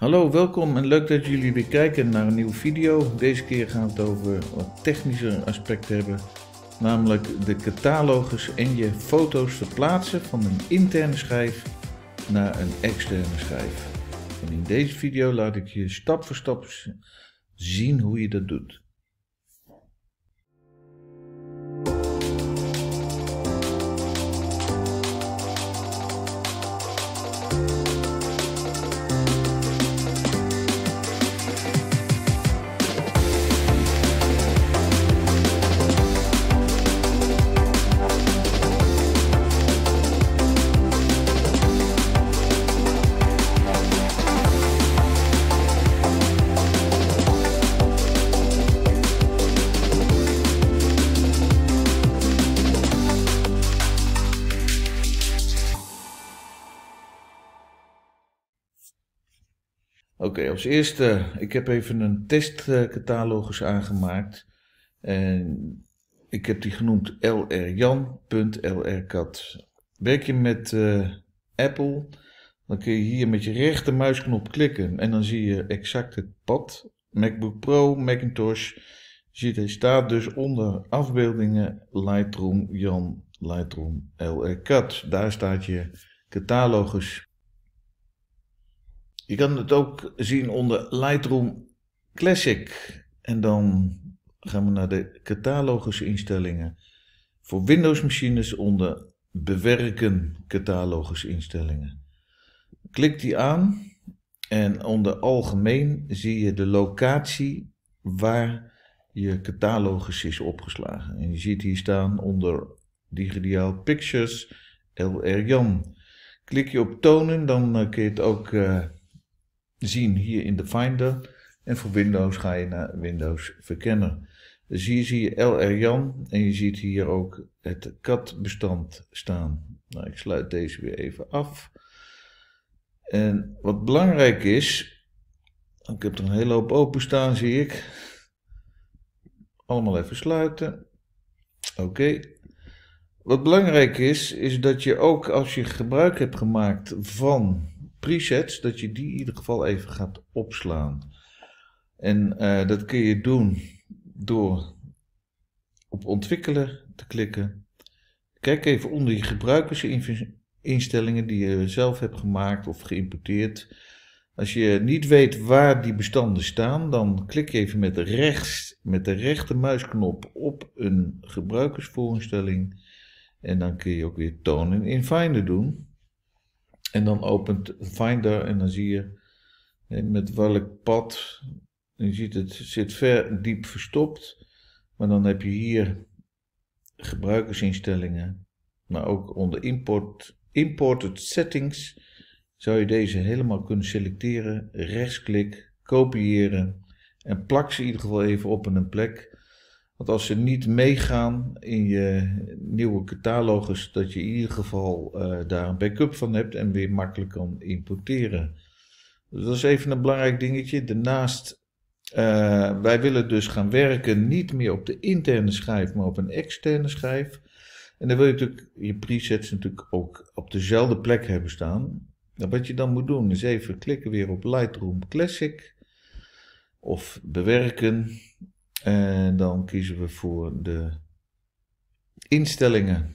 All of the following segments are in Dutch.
Hallo, welkom en leuk dat jullie weer kijken naar een nieuwe video. Deze keer gaan we het over wat technische aspecten hebben. Namelijk de catalogus en je foto's verplaatsen van een interne schijf naar een externe schijf. En in deze video laat ik je stap voor stap zien hoe je dat doet. Als eerste, ik heb even een testcatalogus aangemaakt. En ik heb die genoemd lrjan.lrcat. Werk je met eh, Apple, dan kun je hier met je rechtermuisknop klikken en dan zie je exact het pad. MacBook Pro, Macintosh. Ziet, hij staat dus onder afbeeldingen Lightroom Jan Lightroom LRCat. Daar staat je catalogus. Je kan het ook zien onder Lightroom Classic. En dan gaan we naar de catalogusinstellingen. Voor Windows-machines onder Bewerken catalogusinstellingen. Klik die aan en onder Algemeen zie je de locatie waar je catalogus is opgeslagen. En je ziet hier staan onder Digitaal Pictures LR Jan. Klik je op tonen, dan eh, kun je het ook eh, zien hier in de Finder. En voor Windows ga je naar Windows verkennen. Dus hier zie je LR Jan en je ziet hier ook het CAT-bestand staan. Nou, ik sluit deze weer even af. En wat belangrijk is, ik heb er een hele hoop open staan, zie ik. Allemaal even sluiten. Oké. Wat belangrijk is, is dat je ook als je gebruik hebt gemaakt van presets, dat je die in ieder geval even gaat opslaan. En eh, dat kun je doen door op ontwikkelen te klikken. Kijk even onder je gebruikersinstellingen die je zelf hebt gemaakt of geïmporteerd. Als je niet weet waar die bestanden staan, dan klik je even met, rechts, met de rechter muisknop op een gebruikersvoorstelling. En dan kun je ook weer tonen en in Finder doen. En dan opent Finder en dan zie je eh, met welk pad. Je ziet het zit ver diep verstopt. Maar dan heb je hier gebruikersinstellingen. Maar ook onder import, imported settings zou je deze helemaal kunnen selecteren. Rechtsklik, kopiëren. En plak ze in ieder geval even op een plek. Want als ze niet meegaan in je nieuwe catalogus, dat je in ieder geval eh, daar een backup van hebt en weer makkelijk kan importeren. Dus dat is even een belangrijk dingetje. Daarnaast, uh, wij willen dus gaan werken niet meer op de interne schijf, maar op een externe schijf. En dan wil je natuurlijk je presets natuurlijk ook op dezelfde plek hebben staan. Nou, wat je dan moet doen is even klikken weer op Lightroom Classic of bewerken. En dan kiezen we voor de instellingen.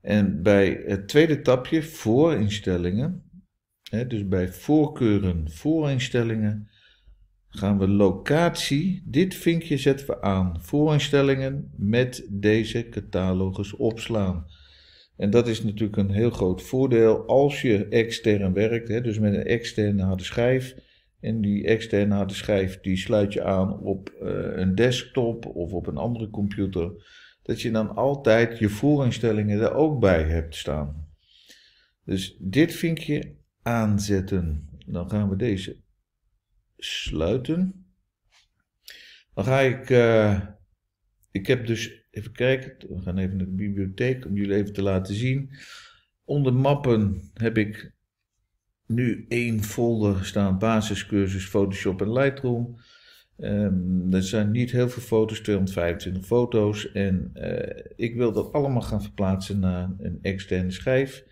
En bij het tweede tapje, voorinstellingen, hè, dus bij voorkeuren, voorinstellingen, gaan we locatie, dit vinkje zetten we aan, voorinstellingen met deze catalogus opslaan. En dat is natuurlijk een heel groot voordeel als je extern werkt, hè, dus met een externe harde schijf en die externe harde schijf die sluit je aan op eh, een desktop of op een andere computer. Dat je dan altijd je voorinstellingen er ook bij hebt staan. Dus dit vinkje aanzetten. Dan gaan we deze sluiten. Dan ga ik. Eh, ik heb dus. Even kijken. We gaan even naar de bibliotheek om jullie even te laten zien. Onder mappen heb ik nu één folder staan, basiscursus Photoshop en Lightroom. Um, er zijn niet heel veel foto's, 225 foto's. En eh, ik wil dat allemaal gaan verplaatsen naar een externe schijf.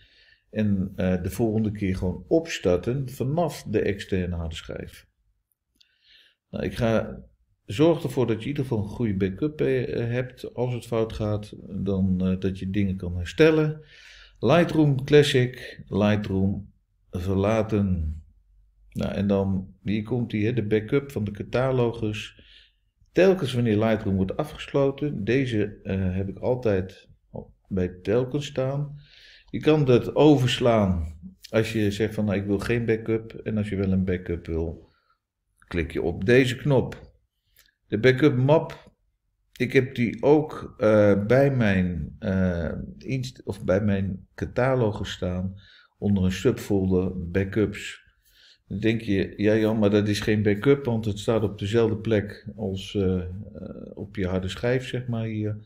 En eh, de volgende keer gewoon opstarten vanaf de externe harde schijf. Nou, ik ga zorg ervoor dat je in ieder geval een goede backup eh, hebt. Als het fout gaat, dan uh, dat je dingen kan herstellen. Lightroom Classic, Lightroom verlaten. Nou, en dan, hier komt die, hè, de backup van de catalogus. Telkens wanneer Lightroom wordt afgesloten, deze eh, heb ik altijd bij telkens staan. Je kan dat overslaan als je zegt van nou, ik wil geen backup en als je wel een backup wil, klik je op deze knop. De backup map, ik heb die ook eh, bij mijn eh, inst of bij mijn catalogus staan onder een subfolder backups. Dan denk je, ja Jan, maar dat is geen backup, want het staat op dezelfde plek als eh, eh, op je harde schijf, zeg maar hier.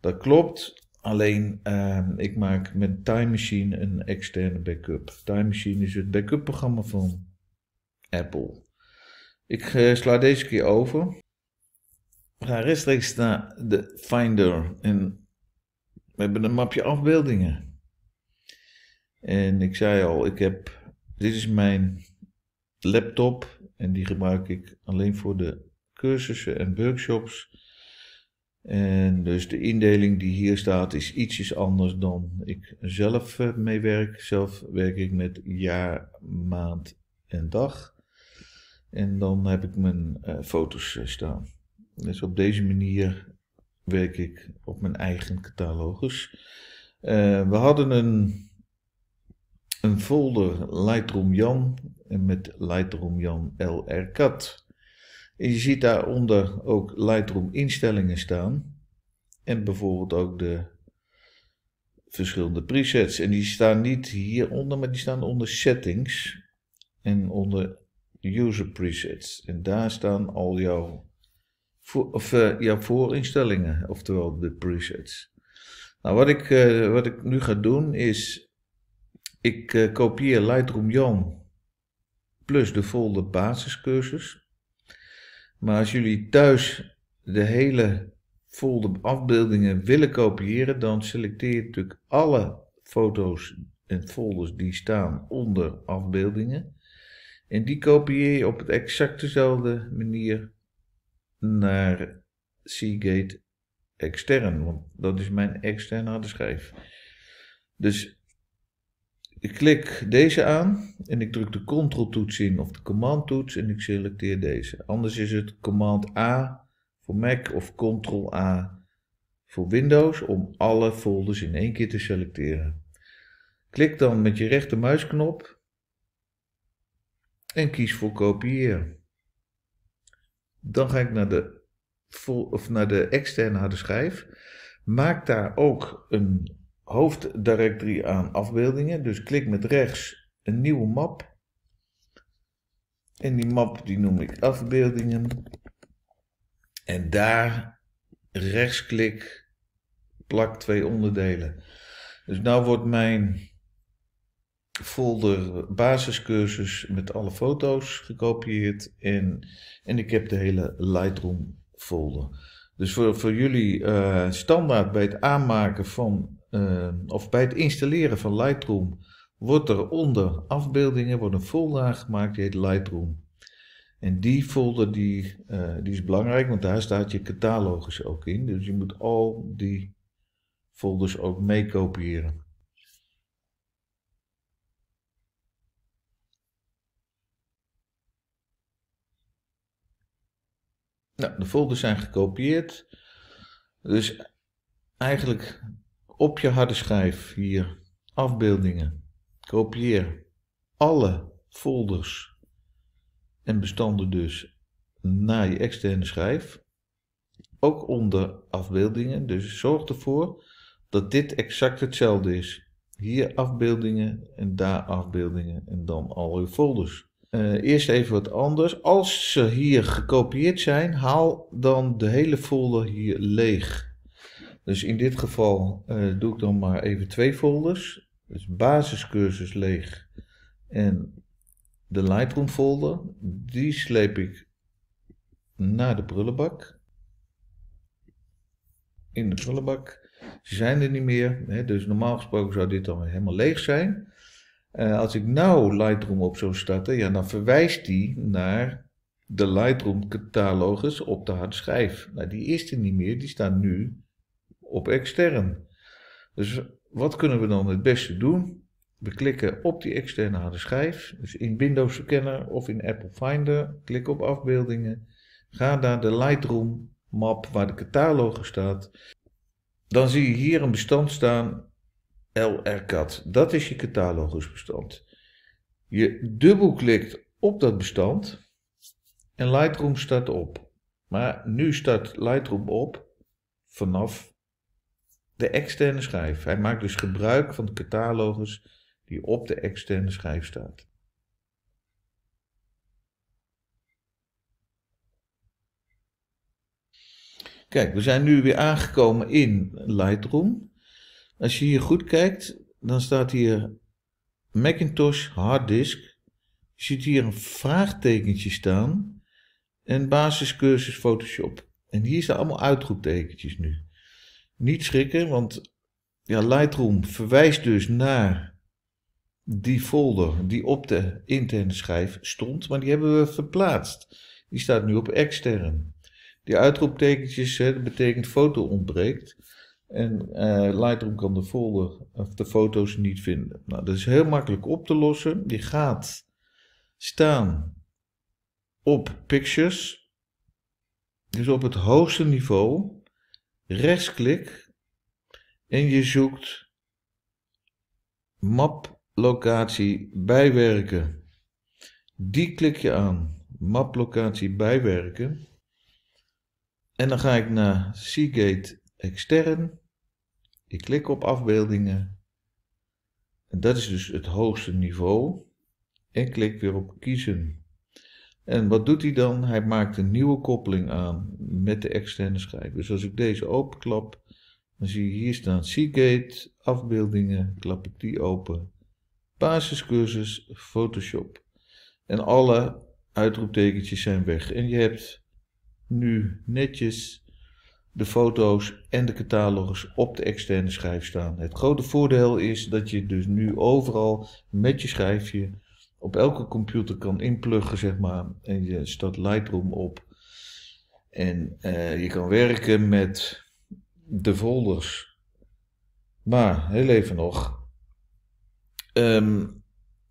Dat klopt, alleen eh, ik maak met Time Machine een externe backup. Time Machine is het backup programma van Apple. Ik sla deze keer over. Ga rechtstreeks naar de Finder en we hebben een mapje afbeeldingen. En ik zei al, ik heb, dit is mijn laptop en die gebruik ik alleen voor de cursussen en workshops. En dus de indeling die hier staat is ietsjes anders dan ik zelf eh, meewerk. Zelf werk ik met jaar, maand en dag. En dan heb ik mijn eh, foto's eh, staan. Dus op deze manier werk ik op mijn eigen catalogus. we hadden een een folder Lightroom Jan met Lightroom Jan LRcat. En je ziet daaronder ook Lightroom instellingen staan. En bijvoorbeeld ook de verschillende presets. En die staan niet hieronder, maar die staan onder settings en onder user presets. En daar staan al jouw, of, eh, jouw voorinstellingen, oftewel de presets. Nou, wat ik, eh, wat ik nu ga doen is ik eh, kopieer Lightroom Young plus de folder basiscursus. Maar als jullie thuis de hele folder afbeeldingen willen kopiëren, dan selecteer je natuurlijk alle foto's en folders die staan onder afbeeldingen. En die kopieer je op het exact dezelfde manier naar Seagate extern, want dat is mijn externe harde schijf. Dus ik klik deze aan en ik druk de Ctrl-toets in of de Command-toets en ik selecteer deze. Anders is het Command-A voor Mac of Ctrl-A voor Windows om alle folders in één keer te selecteren. Klik dan met je rechtermuisknop en kies voor kopiëren. Dan ga ik naar de, of naar de externe harde schijf. Maak daar ook een hoofddirectory aan afbeeldingen. Dus klik met rechts een nieuwe map. En die map die noem ik afbeeldingen. En daar rechtsklik plak twee onderdelen. Dus nu wordt mijn folder basiscursus met alle foto's gekopieerd. En, en ik heb de hele Lightroom folder. Dus voor, voor jullie eh, standaard bij het aanmaken van Ehm, of bij het installeren van Lightroom wordt er onder afbeeldingen wordt een folder gemaakt die heet Lightroom. En die folder die, eh, die is belangrijk, want daar staat je catalogus ook in. Dus je moet al die folders ook mee kopiëren. Nou, de folders zijn gekopieerd. Dus eigenlijk op je harde schijf hier afbeeldingen. Kopieer alle folders en bestanden dus naar je externe schijf. Ook onder afbeeldingen. Dus zorg ervoor dat dit exact hetzelfde is. Hier afbeeldingen en daar afbeeldingen en dan al je folders. Eh, eerst even wat anders. Als ze hier gekopieerd zijn, haal dan de hele folder hier leeg. Dus in dit geval eh, doe ik dan maar even twee folders. Dus basiscursus leeg en de Lightroom folder. Die sleep ik naar de prullenbak. In de prullenbak. Ze zijn er niet meer. Hè? Dus normaal gesproken zou dit dan helemaal leeg zijn. Eh, als ik nou Lightroom op zou starten, ja, dan verwijst die naar de Lightroom catalogus op de harde schijf. die is er niet meer. Die staat nu op extern. Dus wat kunnen we dan het beste doen? We klikken op die externe harde schijf, dus in Windows Scanner of in Apple Finder. Klik op afbeeldingen. Ga naar de Lightroom map waar de catalogus staat. Dan zie je hier een bestand staan, LRCAT. Dat is je catalogusbestand. Je dubbelklikt op dat bestand en Lightroom start op. Maar nu start Lightroom op vanaf de externe schijf. Hij maakt dus gebruik van de catalogus die op de externe schijf staat. Kijk, we zijn nu weer aangekomen in Lightroom. Als je hier goed kijkt, dan staat hier Macintosh harddisk. Je ziet hier een vraagtekentje staan en basiscursus Photoshop. En hier staan allemaal uitroeptekentjes nu. Niet schrikken, want ja, Lightroom verwijst dus naar die folder die op de interne schijf stond, maar die hebben we verplaatst. Die staat nu op extern. Die uitroeptekentjes, hè, dat betekent foto ontbreekt. En eh, Lightroom kan de folder of de foto's niet vinden. Nou, dat is heel makkelijk op te lossen. Die gaat staan op pictures. Dus op het hoogste niveau rechtsklik en je zoekt map locatie bijwerken. Die klik je aan, map locatie bijwerken. En dan ga ik naar Seagate extern. Ik klik op afbeeldingen. En dat is dus het hoogste niveau. En klik weer op kiezen. En wat doet hij dan? Hij maakt een nieuwe koppeling aan met de externe schijf. Dus als ik deze openklap, dan zie je hier staan Seagate, afbeeldingen, klap ik die open. Basiscursus Photoshop. En alle uitroeptekentjes zijn weg. En je hebt nu netjes de foto's en de catalogus op de externe schijf staan. Het grote voordeel is dat je dus nu overal met je schijfje op elke computer kan inpluggen, zeg maar. En je start Lightroom op. En eh, je kan werken met de folders. Maar, heel even nog. Ehm,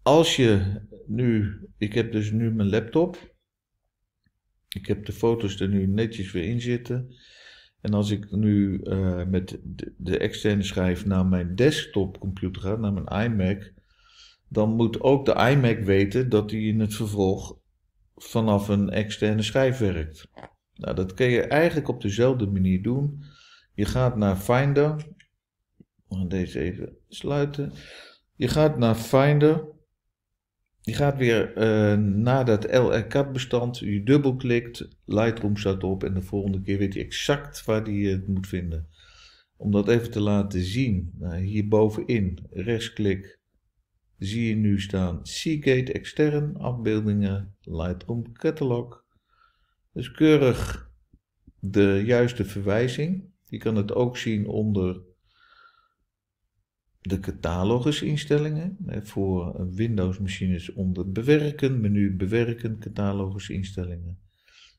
als je nu, ik heb dus nu mijn laptop. Ik heb de foto's er nu netjes weer in zitten. En als ik nu eh, met de, externe schijf naar mijn desktopcomputer ga, naar mijn iMac, dan moet ook de iMac weten dat hij in het vervolg vanaf een externe schijf werkt. Nou, dat kun je eigenlijk op dezelfde manier doen. Je gaat naar Finder. We gaan deze even sluiten. Je gaat naar Finder. Je gaat weer eh, naar dat LRK-bestand. Je dubbelklikt. Lightroom staat op. En de volgende keer weet je exact waar die het moet vinden. Om dat even te laten zien. Nou, hierbovenin. Rechtsklik zie je nu staan Seagate extern, afbeeldingen, Lightroom Catalog. Dus keurig de juiste verwijzing. Je kan het ook zien onder de catalogusinstellingen. Voor Windows-machines onder bewerken, menu bewerken, catalogusinstellingen.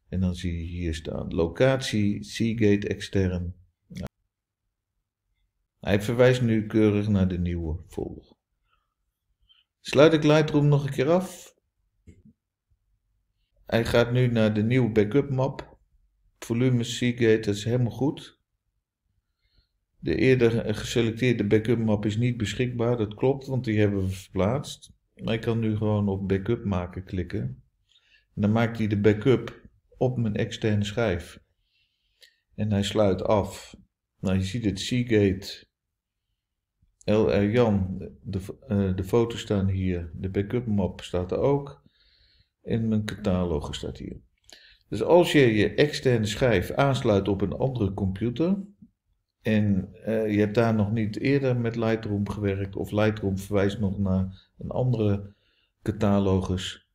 En dan zie je hier staan locatie, Seagate extern. Hij verwijst nu keurig naar de nieuwe volg. Sluit ik Lightroom nog een keer af. Hij gaat nu naar de nieuwe backup map. Volume Seagate, is helemaal goed. De eerder geselecteerde backup map is niet beschikbaar, dat klopt, want die hebben we verplaatst. Maar ik kan nu gewoon op backup maken klikken. En dan maakt hij de backup op mijn externe schijf. En hij sluit af. Nou, je ziet het Seagate LR Jan, de, uh, de foto's staan hier, de backup map staat er ook. En mijn catalogus staat hier. Dus als je je externe schijf aansluit op een andere computer, en eh, je hebt daar nog niet eerder met Lightroom gewerkt, of Lightroom verwijst nog naar een andere catalogus.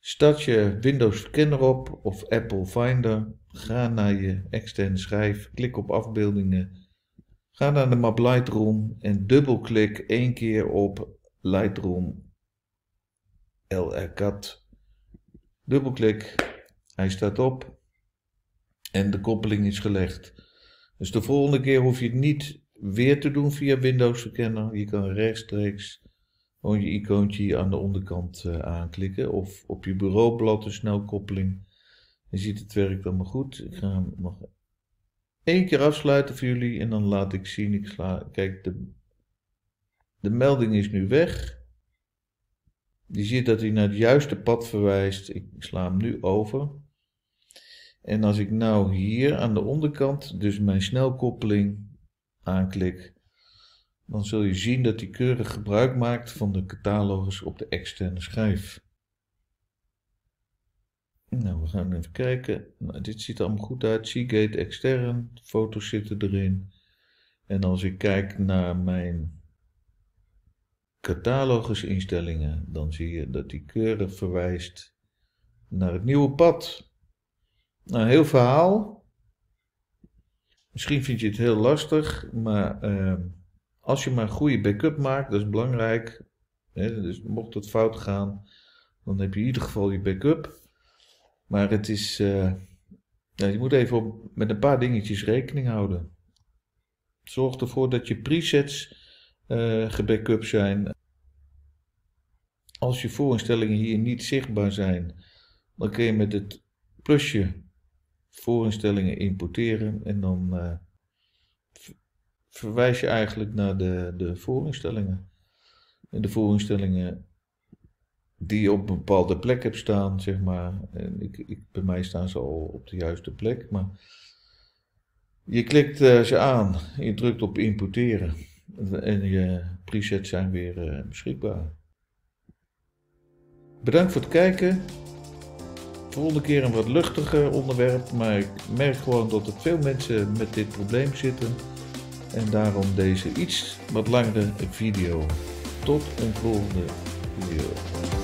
Start je Windows Scanner op of Apple Finder. Ga naar je externe schijf, klik op afbeeldingen Ga naar de map Lightroom en dubbelklik één keer op Lightroom LRCAT. Dubbelklik, hij staat op en de koppeling is gelegd. Dus de volgende keer hoef je het niet weer te doen via Windows Verkenner. Je kan rechtstreeks gewoon je icoontje aan de onderkant eh, aanklikken of op je bureaublad een snelkoppeling. Je ziet het werkt allemaal goed. Ik ga hem nog één keer afsluiten voor jullie en dan laat ik zien. Ik sla, kijk, de, de melding is nu weg. Je ziet dat hij naar het juiste pad verwijst. Ik sla hem nu over. En als ik nou hier aan de onderkant, dus mijn snelkoppeling, aanklik, dan zul je zien dat hij keurig gebruik maakt van de catalogus op de externe schijf. Nou, we gaan even kijken. Nou, dit ziet er allemaal goed uit. Seagate extern, foto's zitten erin. En als ik kijk naar mijn catalogusinstellingen, dan zie je dat die keurig verwijst naar het nieuwe pad. Nou, heel verhaal. Misschien vind je het heel lastig, maar ehm, als je maar een goede backup maakt, dat is belangrijk. dus mocht het fout gaan, dan heb je in ieder geval je backup. Maar het is. Eh, je moet even op, met een paar dingetjes rekening houden. Zorg ervoor dat je presets uh, gebackup zijn. Als je voorinstellingen hier niet zichtbaar zijn, dan kun je met het plusje voorinstellingen importeren en dan uh, verwijs je eigenlijk naar de, de voorinstellingen. En de voorinstellingen die je op een bepaalde plek hebt staan, zeg maar. En ik, ik, bij mij staan ze al op de juiste plek, maar je klikt eh, ze aan, je drukt op importeren en je presets zijn weer eh, beschikbaar. Bedankt voor het kijken. volgende keer een wat luchtiger onderwerp, maar ik merk gewoon dat er veel mensen met dit probleem zitten. En daarom deze iets wat langere video. Tot een volgende video.